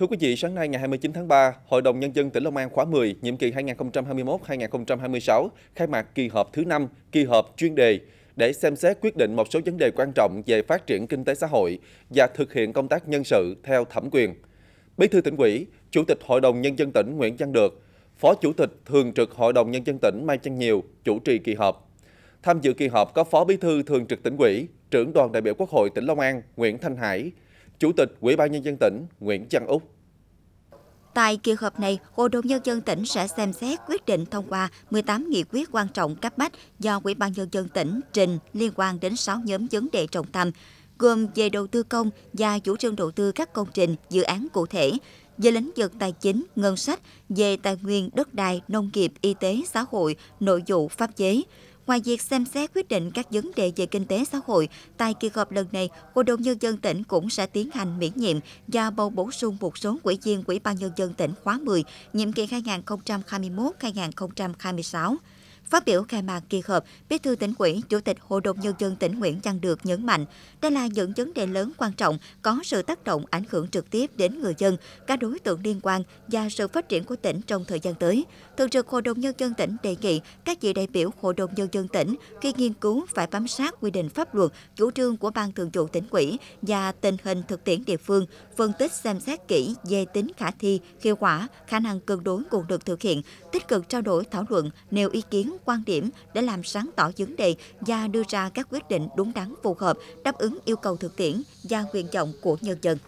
Thưa quý vị, sáng nay ngày 29 tháng 3, Hội đồng Nhân dân tỉnh Long An khóa 10, nhiệm kỳ 2021-2026 khai mạc kỳ họp thứ 5, kỳ họp chuyên đề để xem xét quyết định một số vấn đề quan trọng về phát triển kinh tế xã hội và thực hiện công tác nhân sự theo thẩm quyền. Bí thư tỉnh ủy, Chủ tịch Hội đồng Nhân dân tỉnh Nguyễn Văn Được, Phó Chủ tịch Thường trực Hội đồng Nhân dân tỉnh Mai Văn Nhiều chủ trì kỳ họp. Tham dự kỳ họp có Phó Bí thư Thường trực tỉnh ủy, trưởng đoàn đại biểu Quốc hội tỉnh Long An Nguyễn Thanh Hải, Chủ tịch Ủy ban Nhân dân tỉnh Nguyễn Văn Úc. Tại kỳ họp này, Hội đồng Nhân dân tỉnh sẽ xem xét quyết định thông qua 18 nghị quyết quan trọng cấp bách do Ủy ban Nhân dân tỉnh trình liên quan đến 6 nhóm vấn đề trọng tâm, gồm về đầu tư công và chủ trương đầu tư các công trình, dự án cụ thể, về lĩnh vực tài chính, ngân sách, về tài nguyên, đất đai, nông nghiệp, y tế, xã hội, nội vụ, pháp chế. Ngoài việc xem xét quyết định các vấn đề về kinh tế xã hội, tại kỳ họp lần này, Hội đồng Nhân dân tỉnh cũng sẽ tiến hành miễn nhiệm và bầu bổ sung một số quỹ viên Quỹ ban Nhân dân tỉnh khóa 10, nhiệm kỳ 2021-2026. Phát biểu khai mạc kỳ họp, Bí thư tỉnh ủy, Chủ tịch Hội đồng nhân dân tỉnh Nguyễn Văn Được nhấn mạnh, đây là những vấn đề lớn quan trọng có sự tác động ảnh hưởng trực tiếp đến người dân, các đối tượng liên quan và sự phát triển của tỉnh trong thời gian tới. Thường trực Hội đồng nhân dân tỉnh đề nghị các vị đại biểu Hội đồng nhân dân tỉnh khi nghiên cứu phải bám sát quy định pháp luật, chủ trương của Ban Thường vụ tỉnh ủy và tình hình thực tiễn địa phương, phân tích xem xét kỹ về tính khả thi, hiệu quả, khả năng cân đối nguồn lực thực hiện, tích cực trao đổi thảo luận, nêu ý kiến quan điểm để làm sáng tỏ vấn đề và đưa ra các quyết định đúng đắn phù hợp, đáp ứng yêu cầu thực tiễn và nguyện vọng của nhân dân.